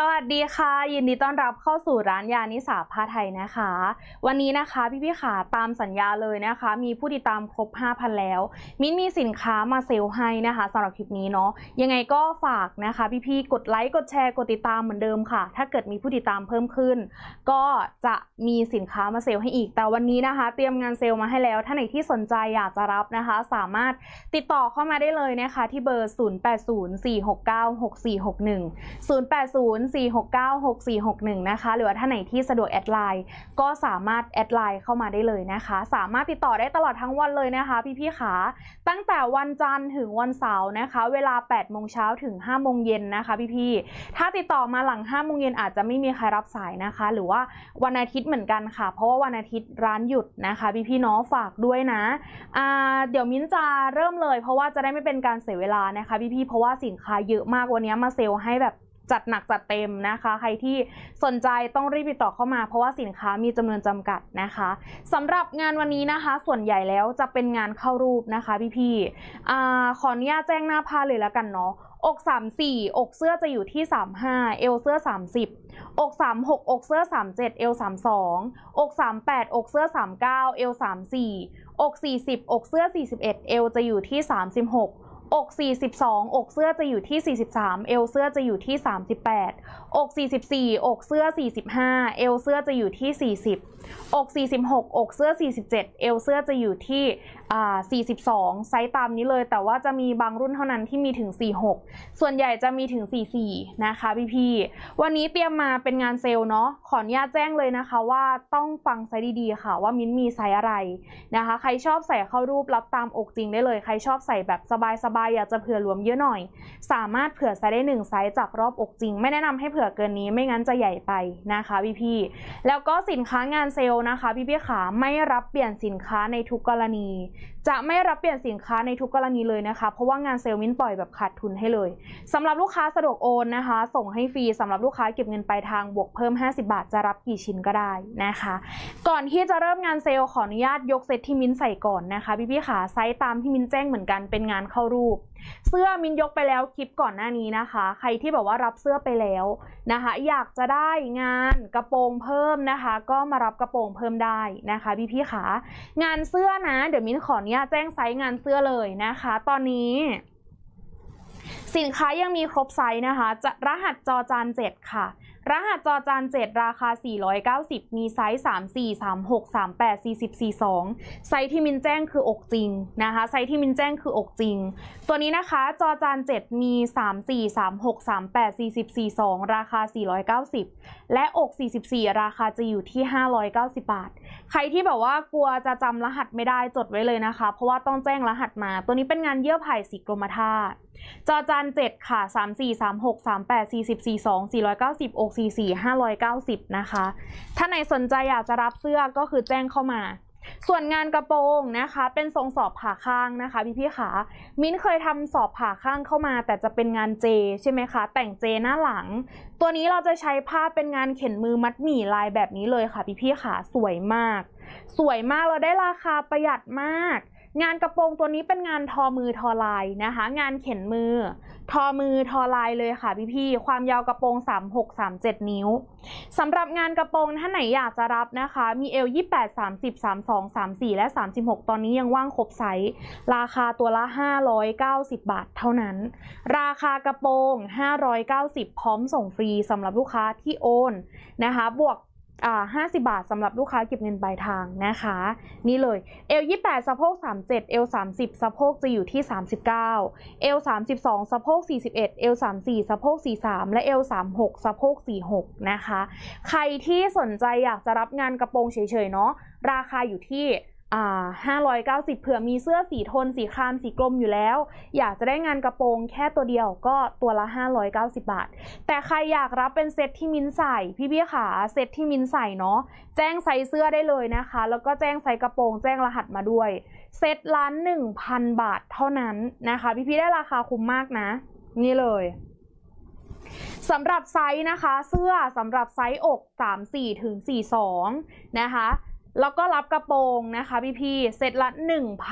สวัสดีค่ะยินดีต้อนรับเข้าสู่ร้านยานิสาผ้าไทยนะคะ วันนี้นะคะพี่พี่ขาตามสัญญาเลยนะคะ มีผู้ติดตามครบ5,000แล้วมิ้นมีสินค้ามาเซลให้นะคะสำหรับคลิปนี้เนาะยังไงก็ฝากนะคะ พี่พี่กดไลค์กดแชร์กดติดตามเหมือนเดิมค่ะ ถ้าเกิดมีผู้ติดตามเพิ่มขึ้น ก็จะมีสินค้ามาเซลให้อีก แต่วันนี้นะคะ เตรียมงานเซลมาให้แล้วถ้าไหนที่สนใจอยากจะรับนะคะ สามารถติดต่อเข้ามาได้เลยนะคะ ที่เบอร์ 0804696461 080 04696461นะคะหรือว่าท่านไหนที่สะดวกแอดไลน์ ก็สามารถแอดไลน์เข้ามาได้เลยนะคะ สามารถติดต่อได้ตลอดทั้งวันเลยนะคะ พี่ๆขา ตั้งแต่วันจันทร์ถึงวันเสาร์นะคะเวลา8โมงเช้าถึง5โมงเย็นนะคะ พี่ๆถ้าติดต่อมาหลัง5โมงเย็นอาจจะไม่มีใครรับสายนะคะหรือว่าวันอาทิตย์เหมือนกันค่ะเพราะว่าวันอาทิตย์ร้านหยุดนะคะ พี่ๆนนองฝากด้วยนะเดี๋ยวมิ้นจะเริ่มเลย เพราะว่าจะได้ไม่เป็นการเสียเวลานะคะพี่ๆเพราะว่าสินค้าเยอะมากวันนี้มาเซลให้แบบจัดหนักจัดเต็มนะคะใครที่สนใจต้องรีบติดต่อเข้ามา เพราะว่าสินค้ามีจำนวนจำกัดนะคะ สำหรับงานวันนี้นะคะ ส่วนใหญ่แล้วจะเป็นงานเข้ารูปนะคะพี่ๆ่ขออนุญาตแจ้งหน้าผ้าเลยแล้วกันเนาะอก34 อกเสื้อจะอยู่ที่ 35 เอลเสื้อ 30 อก 36 อกเสื้อ 37เอล32อก38 อกเสื้อ 39เอล34อก 40 อกเสื้อ 41 เอลจะอยู่ที่ 36อก 42 อกเสื้อจะอยู่ที่ 43 เอวเสื้อจะอยู่ที่ 38อก 44 อกเสื้อ 45 เอวเสื้อจะอยู่ที่ 40 อก 46 อกเสื้อ 47 เอวเสื้อจะอยู่ที่ 42 ไซส์ตามนี้เลย แต่ว่าจะมีบางรุ่นเท่านั้นที่มีถึง 46 ส่วนใหญ่จะมีถึง 44 นะคะพี่ๆ วันนี้เตรียมมาเป็นงานเซลล์เนาะ ขออนุญาตแจ้งเลยนะคะว่าต้องฟังไซส์ดีๆ ค่ะว่ามิ้นมีไซส์อะไรนะคะ ใครชอบใส่เข้ารูปรับตามอกจริงได้เลย ใครชอบใส่แบบสบายๆ อยากจะเผื่อรวมเยอะหน่อย สามารถเผื่อไซส์ได้1ไซส์จากรอบอกจริง ไม่แนะนำให้เผื่อลอเกินนี้ไม่งั้นจะใหญ่ไปนะคะพี่พี่แล้วก็สินค้างานเซลล์นะคะพี่พี่ขาไม่รับเปลี่ยนสินค้าในทุกกรณี จะไม่รับเปลี่ยนสินค้าในทุกกรณีเลยนะคะเพราะว่างานเซลล์มิ้นปล่อยแบบขาดทุนให้เลย สำหรับลูกค้าสะดวกโอนนะคะ ส่งให้ฟรีสำหรับลูกค้าเก็บเงินปลายทางบวกเพิ่ม 50 บาทจะรับกี่ชิ้นก็ได้นะคะ ก่อนที่จะเริ่มงานเซลล์ขออนุญาตยกเซตที่มิ้นใส่ก่อนนะคะพี่พี่ขาไซส์ตามที่มิ้นแจ้งเหมือนกันเป็นงานเข้ารูป เสื้อมินยกไปแล้วคลิปก่อนหน้านี้นะคะ ใครที่แบบว่ารับเสื้อไปแล้วนะคะอยากจะได้งานกระโปรงเพิ่มนะคะ ก็มารับกระโปรงเพิ่มได้นะคะ พี่พี่ขางานเสื้อนะ เดี๋ยวมิ้นขออนุญาตแจ้งไซส์งานเสื้อเลยนะคะ ตอนนี้ สินค้ายังมีครบไซส์นะคะ จะรหัสจอจานเจ็ดค่ะรหัสจอจาน7ราคา 490 มีไซส์ 34 36 38 40 42 ไซส์ที่มินแจ้งคืออกจริงนะคะ ไซส์ที่มินแจ้งคืออกจริง ตัวนี้นะคะ จอจาน7มี 34 36 38 40 42 ราคา 490 และอก 44 ราคาจะอยู่ที่ 590 บาท ใครที่แบบว่ากลัวจะจำรหัสไม่ได้จดไว้เลยนะคะ เพราะว่าต้องแจ้งรหัสมา ตัวนี้เป็นงานเยื่อไผ่สีกรมธาตุจอจานเจ็ดค่ะสามสี่สามหกสามแปดสี่สิบสี่สองสี่ร้อยเก้าสิบอกสี่สี่ห้าร้อยเก้าสิบนะคะ ถ้าไหนสนใจอยากจะรับเสื้อก็คือแจ้งเข้ามา ส่วนงานกระโปรงนะคะ เป็นทรงสอบผ่าข้างนะคะพี่พี่ขามิ้นเคยทำสอบผ่าข้างเข้ามาแต่จะเป็นงานเจใช่ไหมคะแต่งเจหน้าหลัง ตัวนี้เราจะใช้ผ้าเป็นงานเข็นมือมัดหมี่ลายแบบนี้เลยค่ะพี่พี่ขาสวยมาก สวยมากเราได้ราคาประหยัดมากงานกระโปรงตัวนี้เป็นงานทอมือทอลายนะคะงานเข็นมือ ทอมือทอลายเลยค่ะพี่ๆความยาวกระโปรง 36 37 นิ้วสำหรับงานกระโปรงท่านไหนอยากจะรับนะคะ มีเอล 28 30 32 34 และ 36 ตอนนี้ยังว่างครบไซส์ราคาตัวละ 590 บาทเท่านั้น ราคากระโปรง 590 พร้อมส่งฟรีสำหรับลูกค้าที่โอนนะคะบวกาห้สิบาทสำหรับลูกค้าเก็บเงินปลายทางนะคะ นี่เลยเอล28สะโพก 37เอล30สะโพกจะอยู่ที่ 39เอล32สะโพก 41เอล34สะโพก 43และเอล36สะโพก 46 นะคะ ใครที่สนใจอยากจะรับงานกระโปรงเฉยๆเนาะราคาอยู่ที่590เผื่อมีเสื้อสีทน สีครามสีกลมอยู่แล้ว อยากจะได้งานกระโปรงแค่ตัวเดียวก็ตัวละ 590 บาท แต่ใครอยากรับเป็นเซตที่มินใส่พี่พี่ขาเซตที่มินใส่เนาะแจ้งใส่เสื้อได้เลยนะคะ แล้วก็แจ้งใส่กระโปรงแจ้งรหัสมาด้วย เซตล้าน1,000 บาท เท่านั้นนะคะ พี่พี่ได้ราคาคุ้มมากนะ นี่เลยสำหรับไซส์นะคะ เสื้อสำหรับไซส์อก34ถึง42นะคะแล้วก็รับกระโปรงนะคะพี่พ่เซตละ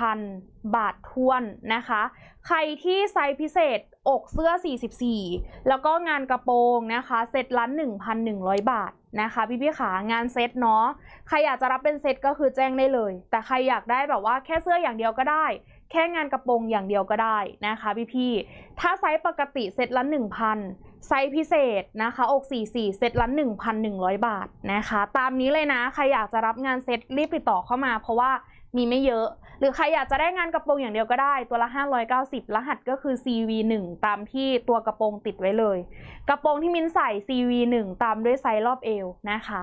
1,000 บาททวนนะคะ ใครที่ไซส์พิเศษอกเสื้อ 44 แล้วก็งานกระโปรงนะคะ เซตละ1,100 บาทนะคะพี่พี่ขางานเซตเนาะ ใครอยากจะรับเป็นเซตก็คือแจ้งได้เลย แต่ใครอยากได้แบบว่าแค่เสื้ออย่างเดียวก็ได้ แค่งานกระโปรงอย่างเดียวก็ได้นะคะพี่พ่ถ้าไซส์ปกติ เซตละ 1,000ไซส์พิเศษนะคะ อก44เซตละ1,100 บาทนะคะ ตามนี้เลยนะ ใครอยากจะรับงานเซตรีบติดต่อเข้ามา เพราะว่ามีไม่เยอะหรือใครอยากจะได้งานกระโปรงอย่างเดียวก็ได้ ตัวละ 590 รหัสก็คือ CV1 ตามที่ตัวกระโปรงติดไว้เลย กระโปรงที่มินใส่ CV1 ตามด้วยไซส์รอบเอวนะคะ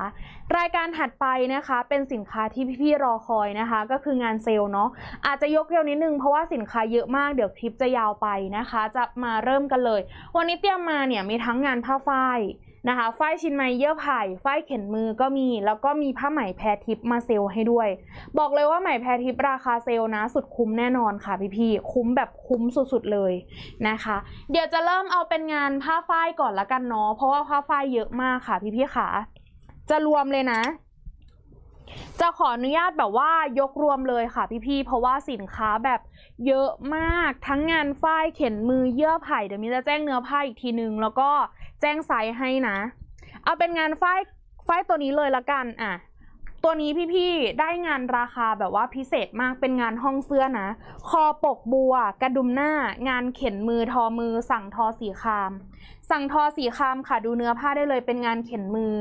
รายการถัดไปนะคะ เป็นสินค้าที่พี่ๆรอคอยนะคะ ก็คืองานเซลเนาะอาจจะยกเร็วนิดนึงเพราะว่าสินค้าเยอะมากเดี๋ยวคลิปจะยาวไปนะคะ จะมาเริ่มกันเลย วันนี้เตรียมมาเนี่ยมีทั้งงานผ้าฝ้ายนะคะฝ้ายชิ้นไม้เยื่อไผ่ฝ้ายเข็นมือก็มี แล้วก็มีผ้าไหมแพรทิปมาเซลให้ด้วย บอกเลยว่าไหมแพรทิปราคาเซลนะ สุดคุ้มแน่นอนค่ะ พี่ๆคุ้มแบบคุ้มสุดๆเลยนะคะ เดี๋ยวจะเริ่มเอาเป็นงานผ้าฝ้ายก่อนละกันเนาะ เพราะว่าผ้าฝ้ายเยอะมากค่ะ พี่ๆค่ะจะรวมเลยนะ จะขออนุญาตแบบว่ายกรวมเลยค่ะ พี่ๆเพราะว่าสินค้าแบบเยอะมาก ทั้งงานฝ้ายเข็นมือ เยื่อไผ่เดี๋ยวมีจะแจ้งเนื้อผ้าอีกทีนึง แล้วก็แจ้งไซส์ให้นะ เอาเป็นงานฝ้ายฝ้ายตัวนี้เลยละกัน อ่ะ ตัวนี้พี่ๆได้งานราคาแบบว่าพิเศษมาก เป็นงานห้องเสื้อนะ คอปกบัว กระดุมหน้างานเข็นมือทอมือ สั่งทอสีคาม สั่งทอสีคามค่ะดูเนื้อผ้าได้เลย เป็นงานเข็นมือ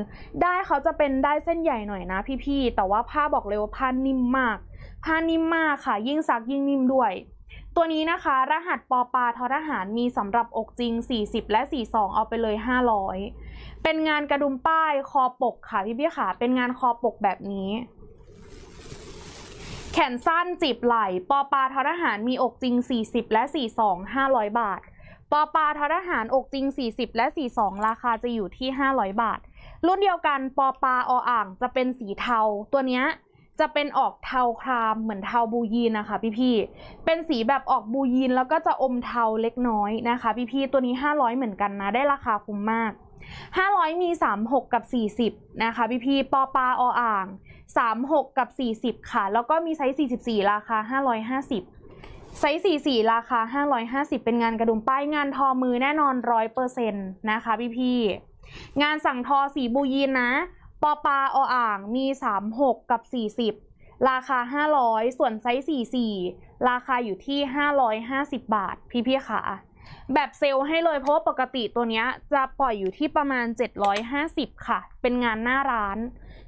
ได้เขาจะเป็นได้เส้นใหญ่หน่อยนะ พี่ๆแต่ว่าผ้าบอกเลยว่าผ้านิ่มมากผ้านิ่มมากค่ะ ยิ่งซักยิ่งนิ่มด้วยตัวนี้นะคะ รหัสปอปาทอทหารมีสำหรับอกจริง 40 และ 42 เอาไปเลย 500 เป็นงานกระดุมป้ายคอปกค่ะพี่พี่คขา เป็นงานคอปกแบบนี้ แขนสั้นจีบไหล่ปอปาทอทหารมีอกจริง 40 และ 42 500 บาทปอปาทอทหารอกจริง 40 และ 42 ราคาจะอยู่ที่ 500 บาท รุ่นเดียวกันปอปาออ่างจะเป็นสีเทาตัวเนี้ยจะเป็นออกเทาครามเหมือนเทาบูยีนนะคะ พี่ๆเป็นสีแบบออกบูยีนแล้วก็จะอมเทาเล็กน้อยนะคะพี่ๆตัวนี้ 500 เหมือนกันนะ ได้ราคาคุ้มมาก 500มี 36 กับ 40 นะคะพี่ๆปอปาออ่าง36กับ 40 ค่ะ แล้วก็มีไซส์44 ราคา 550ไซส์44ราคา 550 เป็นงานกระดุมป้ายงานทอมือแน่นอน100%นะคะพี่พี่งานสั่งทอสีบูยีนนะปอปาออ่างมี 36 กับ 40 ราคา 500 ส่วนไซส์ 44 ราคาอยู่ที่ 550 บาท พี่พี่ขาแบบเซลให้เลยเพราะว่าปกติตัวนี้จะปล่อยอยู่ที่ประมาณ 750 ค่ะ เป็นงานหน้าร้าน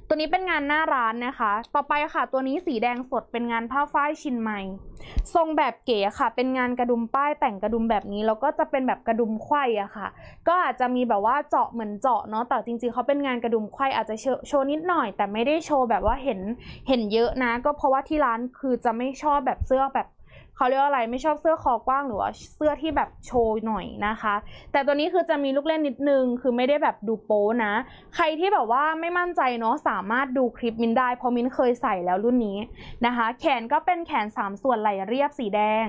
ตัวนี้เป็นงานหน้าร้านนะคะ ต่อไปค่ะ ตัวนี้สีแดงสดเป็นงานผ้าฝ้ายชินไหมทรงแบบเก๋ค่ะ เป็นงานกระดุมป้ายแต่งกระดุมแบบนี้แล้วก็จะเป็นแบบกระดุมไข่อะค่ะ ก็อาจจะมีแบบว่าเจาะเหมือนเจาะเนาะแต่จริง ๆเขาเป็นงานกระดุมไข่อาจจะโชว์นิดหน่อยแต่ไม่ได้โชว์แบบว่าเห็นเห็นเยอะนะ ก็เพราะว่าที่ร้านคือจะไม่ชอบแบบเสื้อแบบเขาเรียกอะไรไม่ชอบเสื้อคอกว้าง หรือว่าเสื้อที่แบบโชว์หน่อยนะคะ แต่ตัวนี้คือจะมีลูกเล่นนิดนึง คือไม่ได้แบบดูโป้นะ ใครที่แบบว่าไม่มั่นใจเนาะสามารถดูคลิปมินได้เพราะมินเคยใส่แล้วรุ่นนี้นะคะ แขนก็เป็นแขน 3 ส่วนไหลเรียบสีแดง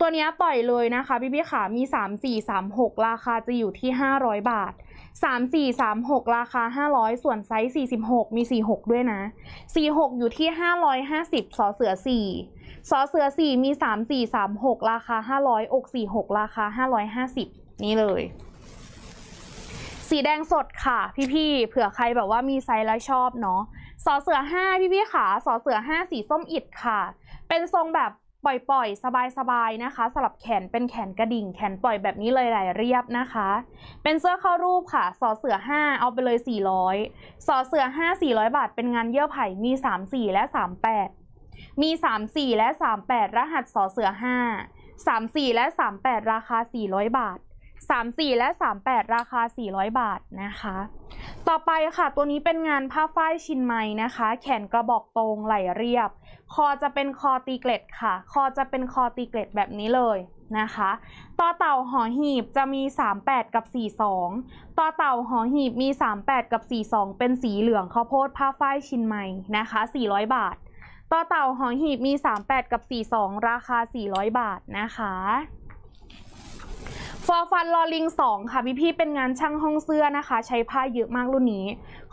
ตัวนี้ปล่อยเลยนะคะพี่พี่ขามี 3 4 3 6 ราคาจะอยู่ที่ 500 บาทสามสี่สามหกราคาห้าร้อยส่วนไซส์สี่สิบหกมีสี่หกด้วยนะสี่หกอยู่ที่ห้าร้อยห้าสิบสอเสือสี่สอเสือสี่มีสามสี่สามหกราคาห้าร้อยอกสี่หกราคาห้าร้อยห้าสิบนี่เลย สีแดงสดค่ะ พี่ๆเผื่อใครแบบว่ามีไซส์แล้วชอบเนาะสอเสือห้าพี่ๆขาสอเสือห้าสีส้มอิดค่ะ เป็นทรงแบบปล่อยๆ สบายๆ นะคะสลับแขนเป็นแขนกระดิ่ง แขนปล่อยแบบนี้เลยหลายเรียบนะคะ เป็นเสื้อเข้ารูปค่ะ สอเสือ 5 เอาไปเลย 400 สอเสือ 5 400 บาท เป็นงานเยื่อไผ่ มี 34 และ 38 มี 34 และ 38 รหัสสอเสือ 5 34 และ 38 ราคา 400 บาทสสามี่และสามแปดราคาสี่ร้อยบาทนะคะ ต่อไปค่ะ ตัวนี้เป็นงานผ้าฝ้ายชินไม้นะคะ แขนกระบอกตรงไหลเรียบ คอจะเป็นคอตีเกล็ดค่ะ คอจะเป็นคอตีเกล็ดแบบนี้เลยนะคะต่อเต่าหอหีบจะมี38กับ42ต่อเต่าหอหีบมี38กับ42เป็นสีเหลืองข้าวโพดผ้าฝ้ายชินไม้นะคะ400 บาทต่อเต่าหอหีบมี38กับ42ราคา400บาทนะคะฟอร์ฟันลอลิงสองค่ะพี่พี่เป็นงานช่างห้องเสื้อนะคะ ใช้ผ้าเยอะมากรุ่นนี้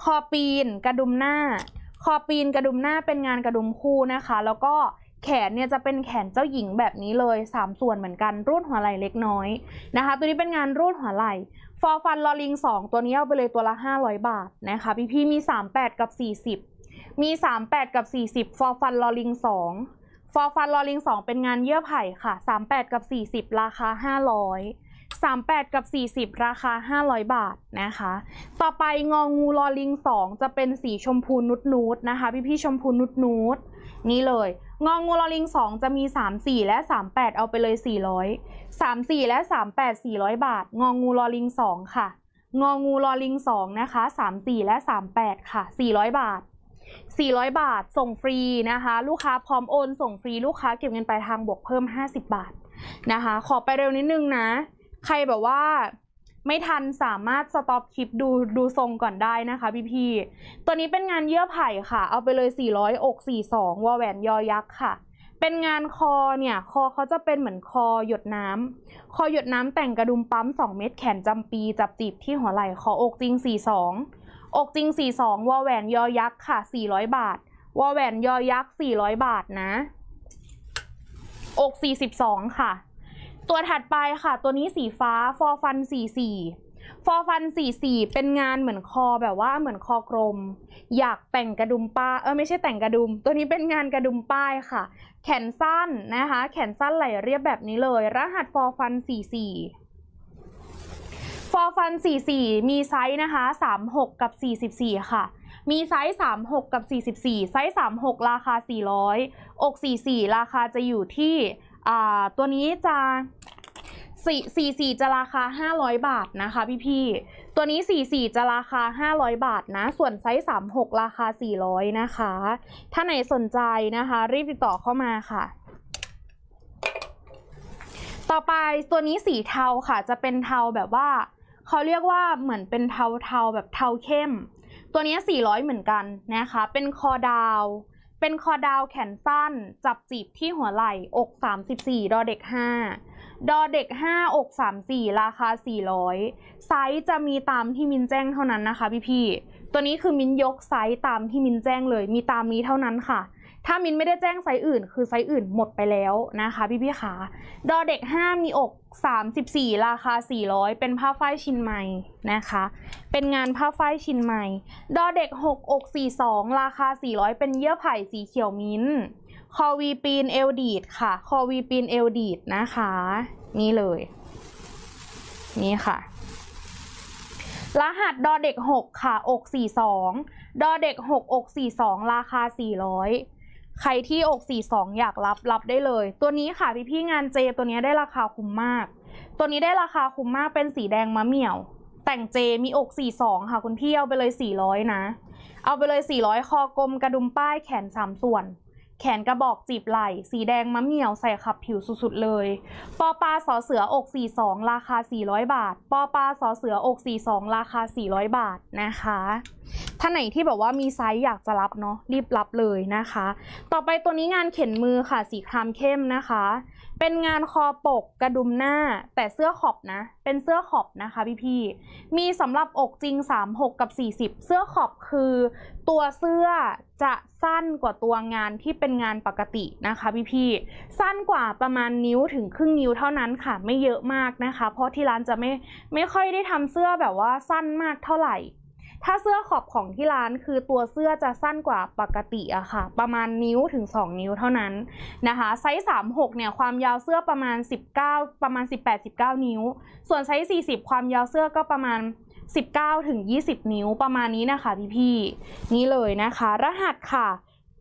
คอปีนกระดุมหน้าคอปีนกระดุมหน้าเป็นงานกระดุมคู่นะคะ แล้วก็แขนเนี่ยจะเป็นแขนเจ้าหญิงแบบนี้เลย 3 ส่วนเหมือนกันรูดหัวไหล่เล็กน้อยนะคะ ตัวนี้เป็นงานรูดหัวไหล่ฟอร์ฟันลอลิงสองตัวนี้เอาไปเลยตัวละ 500 บาทนะคะพี่พี่มี 38 กับ 40 มี38กับ 40 ฟอร์ฟันลอลิงสองฟอร์ฟันลอลิงสองเป็นงานเยื่อไผ่ค่ะ 38 กับ 40 ราคา 500 38 กับ 40 ราคา 500 บาทนะคะ ต่อไปงองูลอลิง2จะเป็นสีชมพูนุดนูดนะคะ พี่พี่ชมพูนุดนูดนี่เลย งองูลอลิง 2 จะมี34 และ 38 เอาไปเลย 400 34 และ 38 400 บาท งองูลอลิง 2 ค่ะ งองูลอลิง2นะคะ34และ38ค่ะ400บาท400 บาท ส่งฟรีนะคะ ลูกค้าพร้อมโอน ส่งฟรีลูกค้าเก็บเงินปลายทางบวกเพิ่ม 50 บาทนะคะ ขอไปเร็วนิดนึงนะใครแบบว่าไม่ทันสามารถสต็อปคลิปดูดูทรงก่อนได้นะคะพี่พี่ตัวนี้เป็นงานเยื่อไผ่ค่ะ เอาไปเลย400อก42วอแหวนยอยักษ์ค่ะ เป็นงานคอเนี่ย คอเขาจะเป็นเหมือนคอหยดน้ำ คอหยดน้ำแต่งกระดุมปั๊ม2เม็ดแขนจำปีจับจีบที่หัวไหล่คออกจริง42อกจริง 42วอแหวนยอยักษ์ค่ะ 400 บาทวอแหวนยอยักษ์400 บาทนะ อก42ค่ะตัวถัดไปค่ะตัวนี้สีฟ้าฟอร์ฟันสี่สี่ฟอร์ฟันสี่สี่เป็นงานเหมือนคอแบบว่าเหมือนคอกลม อยากแต่งกระดุมป้าเออไม่ใช่แต่งกระดุม ตัวนี้เป็นงานกระดุมป้ายค่ะ แขนสั้นนะคะ แขนสั้นไหลเรียบแบบนี้เลย รหัสฟอร์ฟันสี่สี่ฟอร์ฟันสี่สี่มีไซส์นะคะสามหกกับส4ี่ิบสี่ค่ะ มีไซส์ 36 กับ 44 ไซส์ 36 ราคา 400 อก 44 ราคาจะอยู่ที่ตัวนี้จะสี่สี่จะราคา 500 บาทนะคะพี่พี่ตัวนี้44จะราคา500 บาทนะส่วนไซส์36ราคา 400นะคะ ถ้าไหนสนใจนะคะ รีบติดต่อเข้ามาค่ะ ต่อไปตัวนี้สีเทาค่ะจะเป็นเทาแบบว่าเขาเรียกว่าเหมือนเป็นเทาเทาแบบเทาเข้ม ตัวนี้400เหมือนกันนะคะ เป็นคอดาวเป็นคอดาวแขนสั้นจับจีบที่หัวไหล่อก34 ดอเด็ก 5 ดอเด็ก5อก34 ราคา 400 ไซส์จะมีตามที่มินแจ้งเท่านั้นนะคะพี่พี่ ตัวนี้คือมินยกไซส์ตามที่มินแจ้งเลย มีตามนี้เท่านั้นค่ะถ้ามินไม่ได้แจ้งไซส์อื่น คือไซส์อื่นหมดไปแล้วนะคะ พี่พี่ขาดอเด็ก5มีอก34ราคา400เป็นผ้าฝ้ายชิ้นใหม่นะคะ เป็นงานผ้าฝ้ายชิ้นใหม่ ดอเด็ก6อก42ราคา400เป็นเยื่อไผ่สีเขียวมิ้น คอวีปีนเอลดีดค่ะ คอวีปีนเอลดีดนะคะนี่เลย นี่ค่ะ รหัสดอเด็ก6ค่ะอก42ดอเด็ก6อก42ราคา400ใครที่อก42 อยากรับรับได้เลย ตัวนี้ค่ะพี่พี่งานเจตัวนี้ได้ราคาคุ้มมาก ตัวนี้ได้ราคาคุ้มมากเป็นสีแดงมะเหมี่ยว แต่งเจมีอก 42 ค่ะคุณพี่เอาไปเลย 400 นะ เอาไปเลย 400 คอกลมกระดุมป้ายแขน 3 ส่วนแขนกระบอกจีบไหล่สีแดงมะเหมี่ยวใส่ขับผิวสุด ๆ เลยปอปลาสอเสืออก 42 ราคา 400 บาทปอปลาสอเสืออก 42 ราคา 400 บาทนะคะท่านไหนที่แบบว่ามีไซส์อยากจะรับเนาะรีบรับเลยนะคะ ต่อไปตัวนี้งานเข็นมือค่ะ สีครามเข้มนะคะเป็นงานคอปกกระดุมหน้า แต่เสื้อขอบนะเป็นเสื้อขอบนะคะพี่พี่มีสำหรับอกจริง 36 กับ 40 เสื้อขอบคือตัวเสื้อจะสั้นกว่าตัวงานที่เป็นงานปกตินะคะพี่พี่สั้นกว่าประมาณนิ้วถึงครึ่งนิ้วเท่านั้นค่ะ ไม่เยอะมากนะคะ เพราะที่ร้านจะไม่ไม่ค่อยได้ทำเสื้อแบบว่าสั้นมากเท่าไหร่ถ้าเสื้อขอบของที่ร้านคือตัวเสื้อจะสั้นกว่าปกติอะค่ะประมาณนิ้วถึง 2 นิ้วเท่านั้นนะคะไซส์36เนี่ยความยาวเสื้อประมาณ 19 ประมาณ 18-19นิ้ว ส่วนไซส์40 ความยาวเสื้อก็ประมาณ 19ถึง20 นิ้วประมาณนี้นะคะพี่พี่นี่เลยนะคะ รหัสค่ะ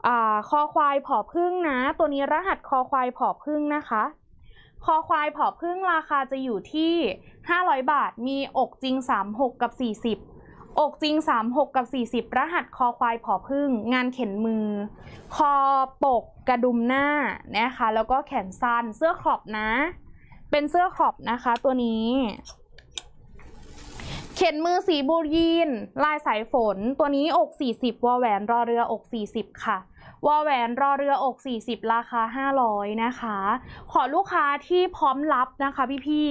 อคอควายผอพึ่งนะ ตัวนี้รหัสคอควายผอพึ่งนะคะ คอควายผอพึ่งราคาจะอยู่ที่ 500 บาทมีอกจริง 36กับ 40อกจริง36กับ 40 รหัสคอควายผอพึ่ง งานเข็นมือ คอปกกระดุมหน้านะคะ แล้วก็แขนสั้น เสื้อขอบนะ เป็นเสื้อขอบนะคะ ตัวนี้ เข็นมือสีบูยีน ลายสายฝน ตัวนี้อก 40วอแหวนรอเรือ อก 40 ค่ะวอแหวนรอเรืออก 40 ราคา 500 นะคะ ขอลูกค้าที่พร้อมรับนะคะ พี่พี่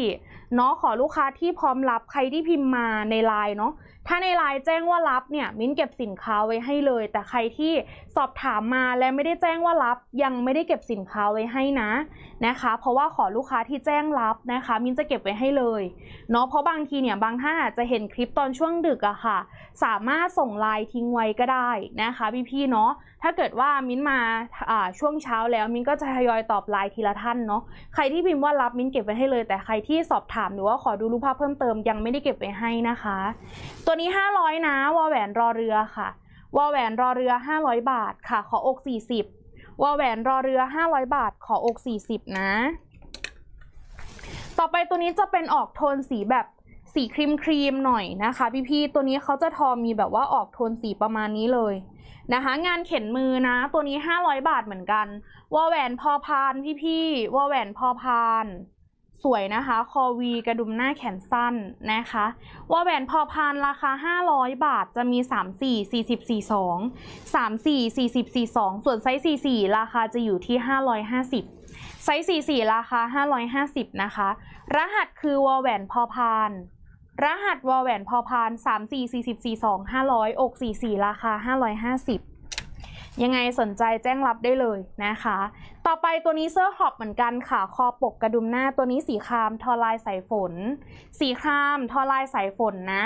เนาะขอลูกค้าที่พร้อมรับใครที่พิมพ์มาในไลน์เนาะถ้าในไลน์แจ้งว่ารับเนี่ยมิ้นเก็บสินค้าไว้ให้เลย แต่ใครที่สอบถามมาและไม่ได้แจ้งว่ารับ ยังไม่ได้เก็บสินค้าไว้ให้นะนะคะ เพราะว่าขอลูกค้าที่แจ้งรับนะคะ มิ้นจะเก็บไว้ให้เลยเนาะเพราะบางทีเนี่ยบางท่านอาจจะเห็นคลิปตอนช่วงดึกอะค่ะสามารถส่งไลน์ทิ้งไว้ก็ได้นะคะพี่พี่เนาะถ้าเกิดว่ามิ้นมาช่วงเช้าแล้วมิ้นก็จะทยอยตอบไลน์ทีละท่านเนาะ ใครที่พิมพ์ว่ารับมิ้นเก็บไว้ให้เลยแต่ใครที่สอบถามหรือว่าขอดูรูปภาพเพิ่มเติมยังไม่ได้เก็บไว้ให้นะคะ ตัวนี้ 500นะวอแหวนรอเรือค่ะวอแหวนรอเรือ500 บาทค่ะ ขออก40วอแหวน รอเรือ500 บาทขออก40นะ ต่อไปตัวนี้จะเป็นออกโทนสีแบบสีครีมครีมหน่อยนะคะพี่ๆ ตัวนี้เขาจะทอมีแบบว่าออกโทนสีประมาณนี้เลยนะคะงานเข็นมือนะ ตัวนี้ห้าร้อยบาทเหมือนกันวอแหวนพอพานพี่พี่วอแหวนพอพาน สวยนะคะ คอวีกระดุมหน้าแขนสั้นนะคะวอแหวนพอพานราคาห้าร้อยบาทจะมีสามสี่สี่สิบสี่สสสสสสสสอองงามีีี่่่่ิบวนไซส์ี่ราคาจะอยู่ที่หห้้้าารอยสิบไซส์ี่ราคาหห้้้าารอยสิบนะคะ รหัสคือวอแหวนพอพานรหัสวอลแวนพอพานสสสามี่ี่สิบสี่สองห้้ารออยกสสี่ี่ราคาห้าร้อยห้าสิบยังไงสนใจแจ้งรับได้เลยนะคะ ต่อไปตัวนี้เสื้อขอบเหมือนกันค่ะคอปกกระดุมหน้าตัวนี้สีคราม ทอลายสายฝน สีคราม ทอลายสายฝนนะ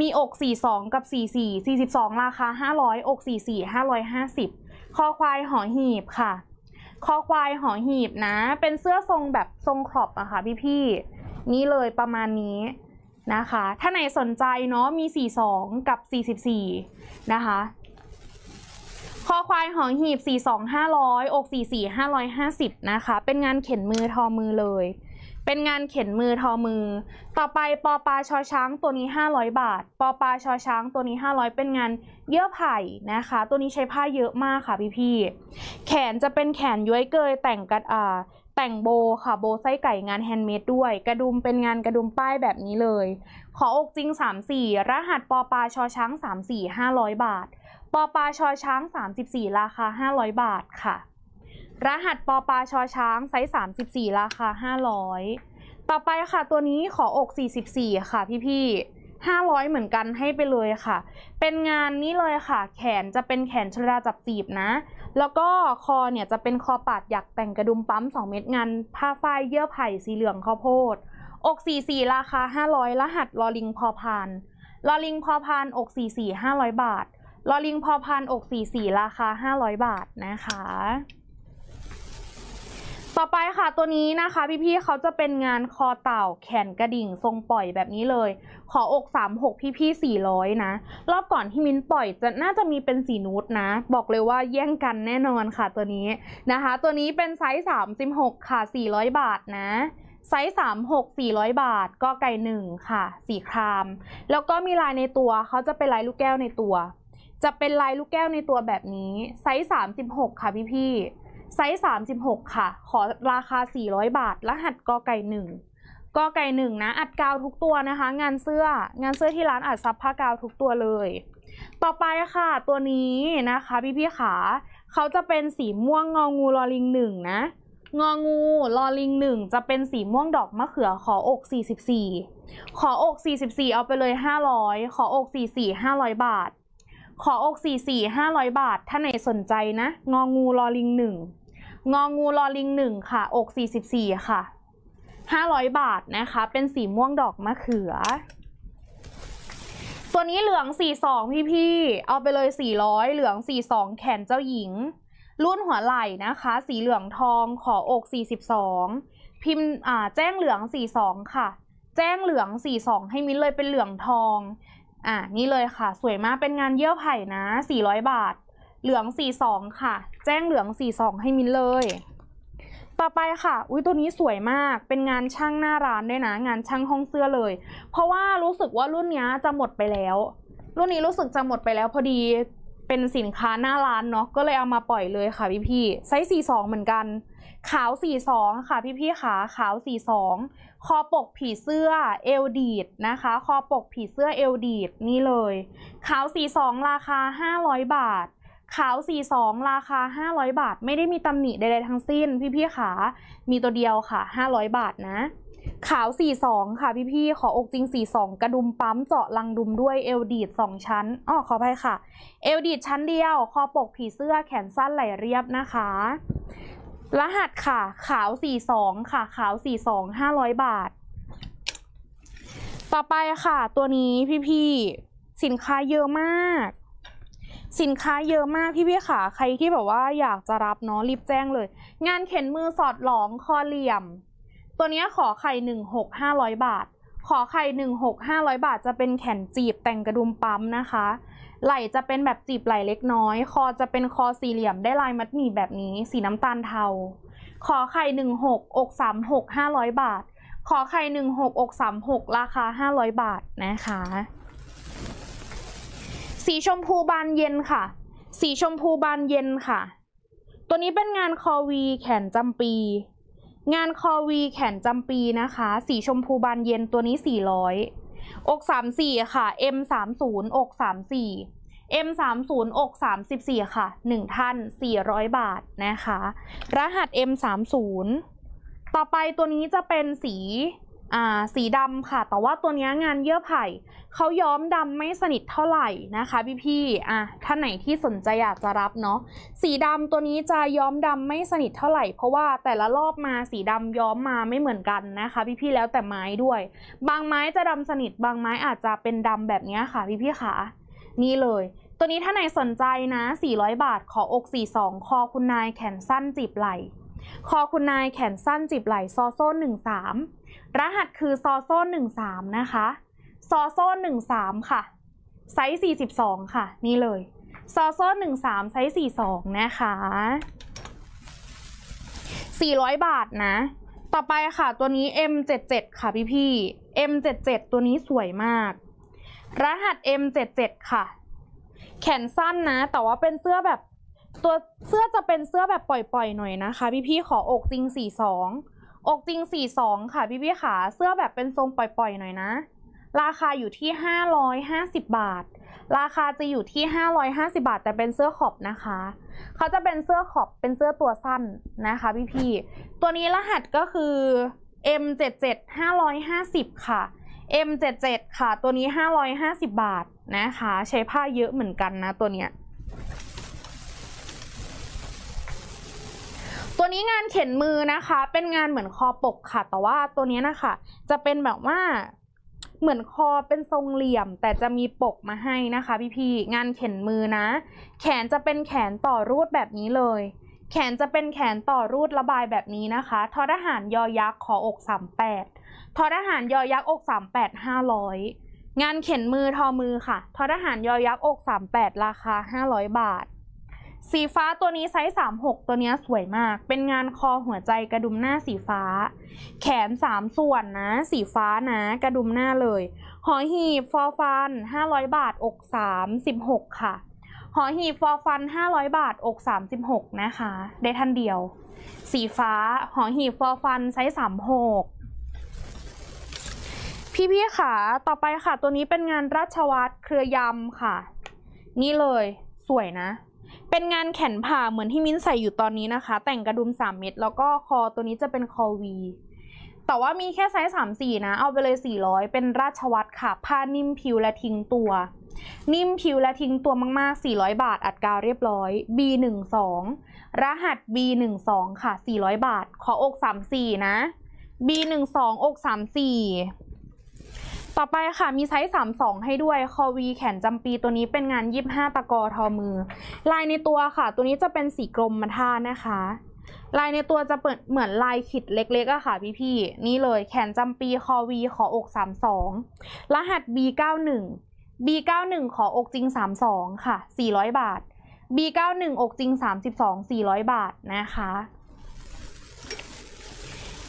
มีอกสสี่องกับสสสสีีี่่่ิบสองราคาห้าร้อยอกสสีี่่หห้้ารอย้าสิบคอควายหอหีบค่ะ คอควายหอหีบนะ เป็นเสื้อทรงแบบทรงครอบอะค่ะ พี่พี่ นี่เลยประมาณนี้นะคะถ้าไหนสนใจเนาะมี 42 กับ 44 นะคะ คอควายหอหีบ 42 500 อก 44 550 นะคะ เป็นงานเข็นมือทอมือเลย เป็นงานเข็นมือทอมือ ต่อไปปอปลาชอช้าง ตัวนี้ 500 บาทปอปลาชอช้าง ตัวนี้ 500 เป็นงานเยื่อไผ่นะคะ ตัวนี้ใช้ผ้าเยอะมากค่ะพี่พี่แขนจะเป็นแขนย้วยเกยแต่งกรดอ่าแต่งโบค่ะโบไส้ไก่งานแฮนด์เมดด้วย กระดุมเป็นงานกระดุมป้ายแบบนี้เลย ขออกจริง 34 รหัสปอปาชอช้าง 34 500 บาท ปอปาชอช้าง 34ราคา 500 บาทค่ะ รหัสปอปาชอช้างไซส์34ราคา 500 ต่อไปค่ะ ตัวนี้ขออก44 ค่ะพี่ๆ 500 เหมือนกันให้ไปเลยค่ะ เป็นงานนี้เลยค่ะแขนจะเป็นแขนชราจับจีบนะแล้วก็คอเนี่ยจะเป็นคอปัดอยากแต่งกระดุมปั๊ม2เม็ดงาน ผ้าฝ้ายเยื่อไผ่สีเหลืองข้าวโพด อก44ราคา 500รหัสลอลิงพอพานลอลิงพอพานอก44 500 บาทลอลิงพอพานอก44ราคา 500 บาทนะคะ ต่อไปค่ะตัวนี้นะคะ พี่ๆเขาจะเป็นงานคอเต่าแขนกระดิ่งทรงปล่อยแบบนี้เลยขออกสามหกพี่พี่สี่ร้อยนะรอบก่อนที่มิ้นปล่อยจะน่าจะมีเป็นสีนูดนะ บอกเลยว่าแย่งกันแน่นอนค่ะตัวนี้นะคะ ตัวนี้เป็นไซส์สสามิบหกค่ะสี่ร้อยบาทนะไซส์สสามหกี่ร้อยบาทก็ไก่หนึ่งค่ะสีคราม แล้วก็มีลายในตัวเขาจะเป็นลายลูกแก้วในตัว จะเป็นลายลูกแก้วในตัวแบบนี้ไซส์สสามิบหกค่ะพี่พี่ไซส์สสามิบหกค่ะ ขอราคาสี่ร้อยบาทรหัสกอไก่หนึ่งก็ไก่หนึ่งนะ อัดกาวทุกตัวนะคะ งานเสื้องานเสื้อที่ร้านอัดซับผ้ากาวทุกตัวเลย ต่อไปค่ะ ตัวนี้นะคะพี่พี่ขาเขาจะเป็นสีม่วงงองูลอลิงหนึ่งนะ งองูลอลิงหนึ่งจะเป็นสีม่วงดอกมะเขือขออก 44ขออก 44 เอาไปเลย 500ขออก44 500บาทขออก44 500บาท ถ้าไหนสนใจนะ งองูลอลิงหนึ่งงองูลอลิงหนึ่งค่ะ อก 44 ค่ะ500บาทนะคะ เป็นสีม่วงดอกมะเขือ ตัวนี้เหลือง42พี่พี่เอาไปเลย400เหลือง42แขนเจ้าหญิงรุ่นหัวไหล่นะคะ สีเหลืองทองขออก42พิมพ์อ่า แจ้งเหลือง42ค่ะ แจ้งเหลือง42ให้มิ้นเลยเป็นเหลืองทอง อ่ะนี่เลยค่ะ สวยมากเป็นงานเยื่อไผ่นะ400บาท เหลือง42ค่ะ แจ้งเหลือง42ให้มิ้นเลย่อไปค่ะ อุ้ยตัวนี้สวยมาก เป็นงานช่างหน้าร้านด้วยนะ งานช่างห้องเสื้อเลย เพราะว่ารู้สึกว่ารุ่นนี้จะหมดไปแล้ว รุ่นนี้รู้สึกจะหมดไปแล้ว พอดี เป็นสินค้าหน้าร้านเนาะ ก็เลยเอามาปล่อยเลยค่ะพี่พี่ไซส์สี่สองเหมือนกัน ขาวสี่สองค่ะพี่พี่ขาขาวสี่สองคอปกผีเสื้อเอลดีดนะคะ คอปกผีเสื้อเอลดีดนี่เลย ขาวสี่สองราคาห้าร้อยบาทขาว 42 ราคา 500 บาท ไม่ได้มีตำหนิใดๆทั้งสิ้นพี่ๆขามีตัวเดียวค่ะ 500 บาทนะ ขาว 42 ค่ะพี่ๆขออกจริง 42 กระดุมปั๊มเจาะลังดุมด้วยเอลดีด2ชั้นอ๋อขออภัยค่ะ เอลดีดชั้นเดียวคอปกผีเสื้อแขนสั้นไหลเรียบนะคะ รหัสค่ะ ขาว 42 ค่ะ ขาว 42 500 บาท ต่อไปค่ะ ตัวนี้พี่ๆสินค้าเยอะมากสินค้าเยอะมากพี่พี่ขาใครที่แบบว่าอยากจะรับเนาะรีบแจ้งเลย งานเข็นมือสอดหลองคอเหลี่ยม ตัวนี้ขอไข่หนึ่งหกห้าร้อยบาท ขอไข่หนึ่งหกห้าร้อยบาทจะเป็นแขนจีบแต่งกระดุมปั๊มนะคะ ไหล่จะเป็นแบบจีบไหล่เล็กน้อย คอจะเป็นคอสี่เหลี่ยมได้ลายมัดหมี่แบบนี้ สีน้ำตาลเทาขอไข่หนึ่งหกอกสามหกห้าร้อยบาท ขอไข่หนึ่งหกอกสามหกราคาห้าร้อยบาทนะคะสีชมพูบานเย็นค่ะ สีชมพูบานเย็นค่ะ ตัวนี้เป็นงานคอวีแขนจำปี งานคอวีแขนจำปีนะคะ สีชมพูบานเย็นตัวนี้ 400อก34 ค่ะ M 3 0อก34 M 3 0อก34ค่ะ1ท่าน400 บาทนะคะ รหัส M 3 0ต่อไปตัวนี้จะเป็นสีสีดำค่ะ แต่ว่าตัวนี้งานเยื่อไผ่เขาย้อมดำไม่สนิทเท่าไหร่นะคะพี่พี่อ่ะท่านไหนที่สนใจอยากจะรับเนาะ สีดำตัวนี้จะย้อมดำไม่สนิทเท่าไหร่ เพราะว่าแต่ละรอบมาสีดำย้อมมาไม่เหมือนกันนะคะ พี่พี่แล้วแต่ไม้ด้วย บางไม้จะดำสนิทบางไม้อาจจะเป็นดำแบบนี้ค่ะพี่พี่ค่ะนี่เลย ตัวนี้ถ้าไหนสนใจนะ 400 บาท ขออก 42 คอคุณนายแขนสั้นจีบไหลคอคุณนายแขนสั้นจีบไหลซอโซ่งสามรหัสคือซอโซ่หนึ่งสามนะคะ ซอโซ่หนึ่งสามค่ะไซส์สี่สิบสองค่ะ นี่เลย ซอโซ่หนึ่งสามไซส์สี่สองนะคะสี่ร้อยบาทนะ ต่อไปค่ะ ตัวนี้ M77 ค่ะพี่พี่ M77 ตัวนี้สวยมาก รหัส M77 ค่ะ แขนสั้นนะ แต่ว่าเป็นเสื้อแบบตัวเสื้อจะเป็นเสื้อแบบปล่อยๆหน่อยนะคะพี่พี่ขออกจริงสสี่องอกจริงสสี่องค่ะพี่พี่ขาเสื้อแบบเป็นทรงปล่อยๆหน่อยนะ ราคาอยู่ที่หห้้้ารอยาสิบบาท ราคาจะอยู่ที่หห้้้ารอยาสิบาท แต่เป็นเสื้อขอบนะคะเขาจะเป็นเสื้อขอบเป็นเสื้อตัวสั้นนะคะพี่พี่ตัวนี้รหัสก็คือ M77 550ค่ะ M77 ค่ะตัวนี้550 บาทนะคะ ใช้ผ้าเยอะเหมือนกันนะ ตัวเนี้ยตัวนี้งานเข็นมือนะคะ เป็นงานเหมือนคอปกค่ะ แต่ว่าตัวนี้นะคะ จะเป็นแบบว่าเหมือนคอเป็นทรงเหลี่ยม แต่จะมีปกมาให้นะคะ พี่ๆงานเข็นมือนะ แขนจะเป็นแขนต่อรูดแบบนี้เลย แขนจะเป็นแขนต่อรูดระบายแบบนี้นะคะทอทหารยอยักษ์ขออก38ทอทหารยอยักษ์อก38 500งานเข็นมือทอมือค่ะทอทหารยอยักษ์อก38ราคา500บาทสีฟ้าตัวนี้ ไซส์ 36 ตัวนี้สวยมาก เป็นงานคอหัวใจกระดุมหน้าสีฟ้า แขน 3 ส่วนนะสีฟ้านะ กระดุมหน้าเลย หอหีบฟอฟัน500 บาท อก36ค่ะ หอหีบฟอฟัน500 บาท อก36นะคะ ได้ท่านเดียว สีฟ้า หอหีบฟอฟันไซส์36พี่พี่ะต่อไปค่ะ ตัวนี้เป็นงานราชวัตรเครือยำค่ะ นี่เลย สวยนะเป็นงานแขนผ่าเหมือนที่มิ้นใส่อยู่ตอนนี้นะคะ แต่งกระดุม3เม็ดแล้วก็คอตัวนี้จะเป็นคอวี แต่ว่ามีแค่ไซส์ 3 4 นะ เอาไปเลย 400 เป็นราชวัตรค่ะ ผ้านิ่มผิวและทิ้งตัว นิ่มผิวและทิ้งตัวมาก ๆ 400 บาทอัดกาวเรียบร้อย B12 รหัส B12 ค่ะ 400 บาทขออก 34 นะ B12 อก34ต่อไปค่ะมีไซส์32 ให้ด้วย คอวี แขนจำปีตัวนี้เป็นงาน 25ตะกอทอมือ ลายในตัวค่ะ ตัวนี้จะเป็นสีกรมท่านะคะ ลายในตัวจะเปิดเหมือนลายขิดเล็กๆอะค่ะพี่ๆ นี่เลยแขนจำปีคอวีขออก 32 รหัส B91 B91 ขออกจริง 32 ค่ะ 400 บาท B91 อกจริง 32 400 บาทนะคะ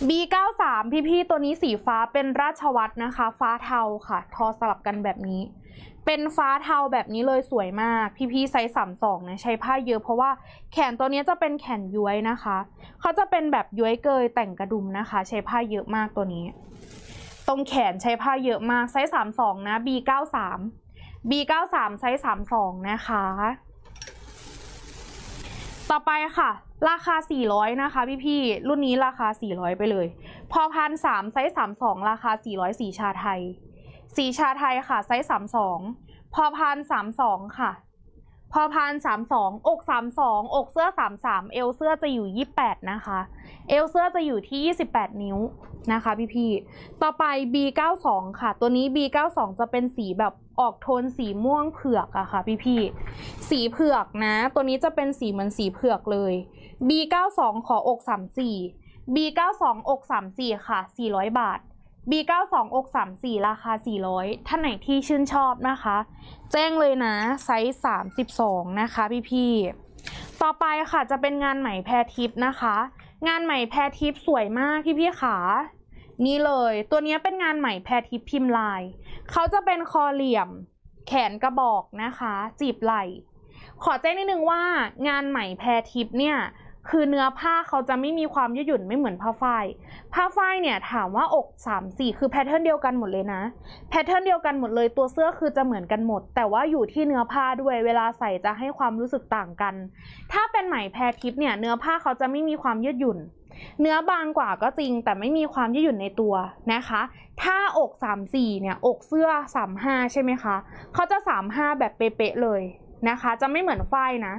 B93 พี่ๆตัวนี้สีฟ้าเป็นราชวัตรนะคะ ฟ้าเทาค่ะ ทอสลับกันแบบนี้ เป็นฟ้าเทาแบบนี้เลยสวยมาก พี่ๆไซส์สามสองนะใช้ผ้าเยอะเพราะว่าแขนตัวนี้จะเป็นแขนย้วยนะคะเขาจะเป็นแบบย้วยเกยแต่งกระดุมนะคะ ใช้ผ้าเยอะมากตัวนี้ ตรงแขนใช้ผ้าเยอะมากไซส์สามสองนะ B93 B93 ไซส์สามสองนะคะต่อไปค่ะ ราคา 400 นะคะ พี่พี่รุ่นนี้ราคา 400 ไปเลย พอพันสามไซส์ 32 ราคา 400 สีชาไทย สีชาไทยค่ะ ไซส์ 32พอพัน32 ค่ะพอพานสามสองอกสามสองอกเสื้อสามสามเอวเสื้อจะอยู่ยี่แปดนะคะเอวเสื้อจะอยู่ที่ยี่สิบแปดนิ้วนะคะพี่พี่ต่อไป B92 ค่ะ ตัวนี้ B92 จะเป็นสีแบบออกโทนสีม่วงเผือกอะค่ะพี่พี่สีเผือกนะ ตัวนี้จะเป็นสีเหมือนสีเผือกเลย B92 ขออก34 B92 อก34ค่ะ400 บาท B92 อก34ราคา 400 ท่านไหนที่ชื่นชอบนะคะ แจ้งเลยนะไซส์32นะคะพี่พี่ต่อไปค่ะจะเป็นงานไหมแพรทิปนะคะ งานไหมแพรทิปสวยมากพี่พี่ขา นี่เลยตัวนี้เป็นงานไหมแพรทิปพิมพ์ลาย เขาจะเป็นคอเหลี่ยม แขนกระบอกนะคะ จีบไหล่ ขอแจ้งนิดนึงว่า งานไหมแพรทิปเนี่ยคือเนื้อผ้าเขาจะไม่มีความยืดหยุ่นไม่เหมือนผ้าฝ้ายผ้าฝ้ายเนี่ยถามว่าอก3 4คือแพทเทิร์นเดียวกันหมดเลยนะ แพทเทิร์นเดียวกันหมดเลย ตัวเสื้อคือจะเหมือนกันหมด แต่ว่าอยู่ที่เนื้อผ้าด้วยเวลาใส่จะให้ความรู้สึกต่างกัน ถ้าเป็นไหมแพททิปเนี่ยเนื้อผ้าเขาจะไม่มีความยืดหยุ่น เนื้อบางกว่าก็จริงแต่ไม่มีความยืดหยุ่นในตัวนะคะ ถ้าอก3-4เนี่ยอกเสื้อ3-5ใช่ไหมคะเขาจะ3-5แบบเป๊ะเลยนะคะ จะไม่เหมือนฝ้ายนะ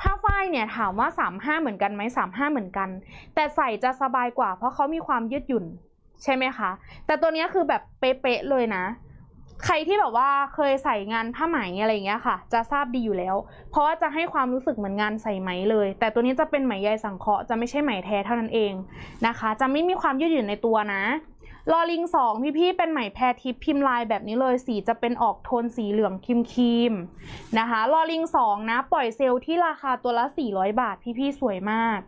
ถ้าฝ้ายเนี่ยถามว่า35เหมือนกันไหม35เหมือนกัน แต่ใส่จะสบายกว่า เพราะเขามีความยืดหยุ่นใช่ไหมคะแต่ตัวนี้คือแบบเป๊ะเลยนะ ใครที่แบบว่าเคยใส่งานผ้าไหมอะไรเงี้ยค่ะ จะทราบดีอยู่แล้ว เพราะว่าจะให้ความรู้สึกเหมือนงานใส่ไหมเลย แต่ตัวนี้จะเป็นไหมใยสังเคราะห์จะไม่ใช่ไหมแท้เท่านั้นเองนะคะ จะไม่มีความยืดหยุ่นในตัวนะลอลิงสองพี่ ๆ เป็นไหมแพรทิพย์พิมพ์ลายแบบนี้เลย สีจะเป็นออกโทนสีเหลืองครีมๆนะคะลอลิงสองนะปล่อยเซลล์ที่ราคาตัวละ 400 บาท พี่ ๆ สวยมาก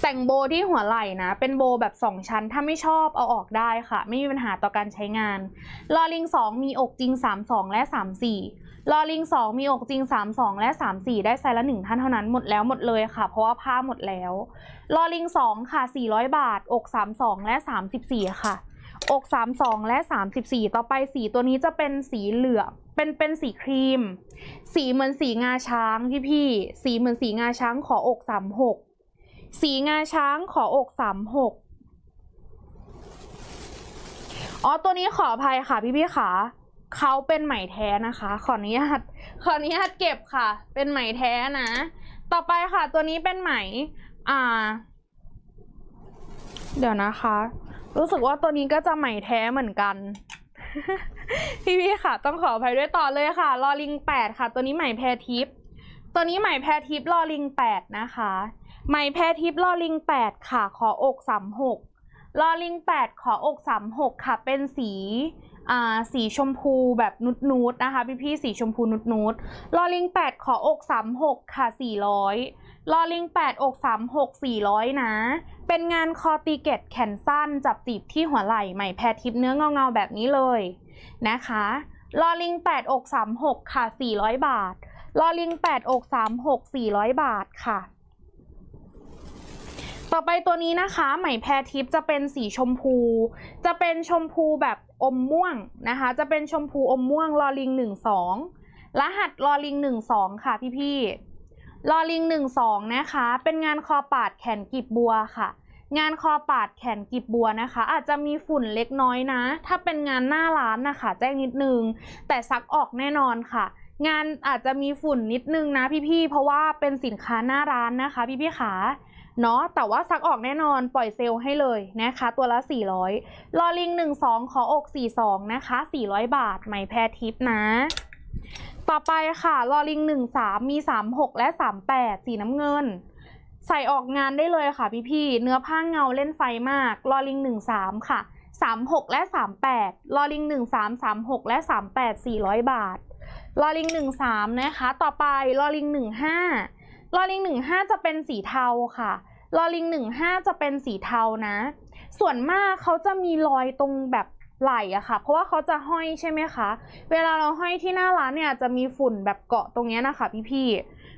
แต่งโบที่หัวไหล่นะ เป็นโบแบบ 2 ชั้นถ้าไม่ชอบเอาออกได้ค่ะ ไม่มีปัญหาต่อการใช้งานลอลิงสองมีอกจริง32และ34ลอลิง 2 มีอกจริง3 2และ 3 4 ได้ไซส์ละ1ท่านเท่านั้นหมดแล้วหมดเลยค่ะ เพราะว่าผ้าหมดแล้วลอลิง2ค่ะ400บาท อก3 2และ34ค่ะ อก3 2และ34ต่อไปสีตัวนี้จะเป็นสีเหลืองเป็นเป็นสีครีม สีเหมือนสีงาช้างพี่พี่สีเหมือนสีงาช้างขออก 36สีงาช้างขออก36อ๋อตัวนี้ขออภัยค่ะ พี่พี่ขาเขาเป็นไหมแท้นะคะ ขออนุญาตขออนุญาตเก็บค่ะ เป็นไหมแท้นะ ต่อไปค่ะตัวนี้เป็นไหมอ่า เดี๋ยวนะคะ รู้สึกว่าตัวนี้ก็จะไหมแท้เหมือนกันพี่พี่ค่ะ ต้องขออภัยด้วยต่อเลยค่ะลอลิงแปดค่ะ ตัวนี้ไหมแพทิปตัวนี้ไหมแพทิปลอลิงแปดนะคะไหมแพทิปลอลิงแปดค่ะ ขออกสามหกลอลิงแปดขออกสามหกค่ะ เป็นสีสีชมพูแบบนุดนูดนะคะพี่พี่สีชมพูนุดนูดลอลิง8ขออก36ค่ะ400ลอลิง8อก36 400นะ เป็นงานคอตีเกตแขนสั้นจับจีบที่หัวไหล่ใหม่แพททิปเนื้อเงาๆ แบบนี้เลยนะคะ ลอลิง8อก36ค่ะ400 บาท ลอลิง8อก36 400 บาทค่ะ ต่อไปตัวนี้นะคะ ไหมแพรทิปจะเป็นสีชมพู จะเป็นชมพูแบบอมม่วงนะคะ จะเป็นชมพูอมม่วง ลอลิงหนึ่งสองรหัสลอลิงหนึ่งสองค่ะพี่พี่ลอลิงหนึ่งสองนะคะ เป็นงานคอปาดแขนกีบบัวค่ะ งานคอปาดแขนกีบบัวนะคะ อาจจะมีฝุ่นเล็กน้อยนะ ถ้าเป็นงานหน้าร้านนะคะแจ้งนิดนึง แต่ซักออกแน่นอนค่ะ งานอาจจะมีฝุ่นนิดนึงนะ พี่พี่ เพราะว่าเป็นสินค้าหน้าร้านนะคะพี่พี่ขาเนาะ แต่ว่าซักออกแน่นอนปล่อยเซลให้เลยนะคะ ตัวละ 400ลอลิง 12 ขออก 42 นะคะ 400 บาทไหมแพรทิปนะ ต่อไปค่ะลอลิง 13 มี 36 และ 38 สีน้ำเงิน ใส่ออกงานได้เลยค่ะพี่พี่ เนื้อผ้าเงาเล่นไฟมากลอลิง 13 ค่ะ 36 และ 38ลอลิง 13 36 และ 38 400 บาทลอลิง 13 นะคะ ต่อไปลอลิง 15ลอลิงหนึ่งห้าจะเป็นสีเทาค่ะลอลิงหนึ่งห้าจะเป็นสีเทานะ ส่วนมากเขาจะมีรอยตรงแบบไหลอะค่ะ เพราะว่าเขาจะห้อยใช่ไหมคะ เวลาเราห้อยที่หน้าร้านเนี่ยจะมีฝุ่นแบบเกาะตรงนี้นะคะพี่พี่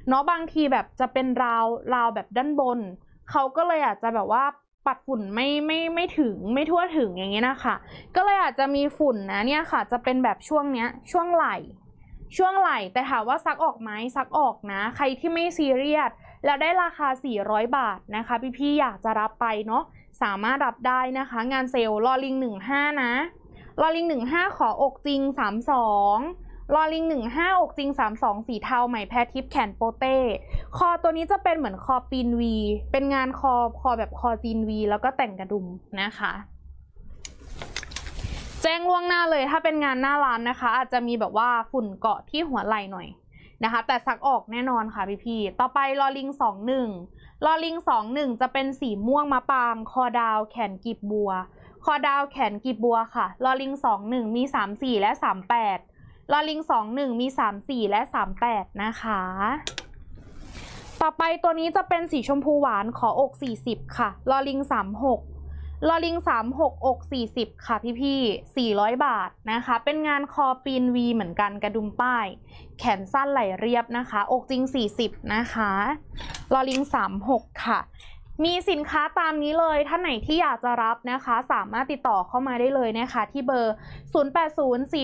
เนาะบางทีแบบจะเป็นราวราวแบบด้านบน เขาก็เลยอาจจะแบบว่าปัดฝุ่นไม่ไม่ไม่ถึงไม่ทั่วถึงอย่างเงี้ยนะคะ ก็เลยอาจจะมีฝุ่นนะเนี่ยค่ะจะเป็นแบบช่วงเนี้ยช่วงไหลช่วงไหล่แต่ถามว่าซักออกไหมซักออกนะ ใครที่ไม่ซีเรียสแล้วได้ราคา 400 บาทนะคะพี่ๆอยากจะรับไปเนาะสามารถรับได้นะคะ งานเซลล์ลอลิง 15 นะลอลิง 15 ขออกจริง 32 ลอลิง 15 อกจริง 32 สีเทาใหม่แพททิปแขนโปเต้ คอตัวนี้จะเป็นเหมือนคอปีนวี เป็นงานคอคอแบบคอจีนวี แล้วก็แต่งกระดุมนะคะแจ้งล่วงหน้าเลยถ้าเป็นงานหน้าร้านนะคะ อาจจะมีแบบว่าฝุ่นเกาะที่หัวไหล่หน่อยนะคะ แต่ซักออกแน่นอนค่ะพี่ๆต่อไปลอลิงสองหนึ่งลอลิงสองหนึ่งจะเป็นสีม่วงมะปางคอดาวแขนกีบบัว คอดาวแขนกีบบัวค่ะลอลิงสองหนึ่งมีสามสี่และสามแปดลอลิงสองหนึ่งมีสามสี่และสามแปดนะคะ ต่อไปตัวนี้จะเป็นสีชมพูหวานขออกสสี่ิบค่ะลอลิงสามหกลอลิง 36อก40 ค่ะพี่พี่400 บาทนะคะ เป็นงานคอปีนวีเหมือนกันกระดุมป้าย แขนสั้นไหลเรียบนะคะ อกจริง 40 นะคะลอลิง 36 ค่ะมีสินค้าตามนี้เลยท่านไหนที่อยากจะรับนะคะ สามารถติดต่อเข้ามาได้เลยนะคะ ที่เบอร์ 0804696461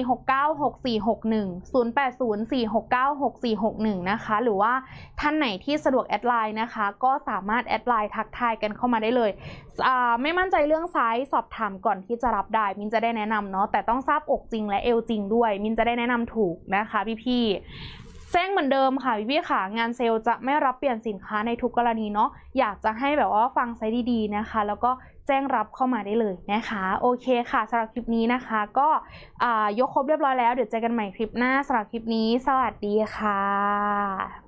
0804696461 นะคะ หรือว่าท่านไหนที่สะดวกแอดไลน์นะคะ ก็สามารถแอดไลน์ทักทายกันเข้ามาได้เลยไม่มั่นใจเรื่องไซส์สอบถามก่อนที่จะรับได้มินจะได้แนะนำเนาะแต่ต้องทราบอกจริงและเอวจริงด้วย มินจะได้แนะนำถูกนะคะ พี่่แจ้งเหมือนเดิมค่ะพี่พี่ขางานเซลล์จะไม่รับเปลี่ยนสินค้าในทุกกรณีเนาะอยากจะให้แบบว่าฟังไซดีๆนะคะ แล้วก็แจ้งรับเข้ามาได้เลยนะคะ โอเคค่ะสำหรับคลิปนี้นะคะ ก็ยกครบเรียบร้อยแล้ว เดี๋ยวเจอกันใหม่คลิปหน้าสำหรับคลิปนี้ สวัสดีค่ะ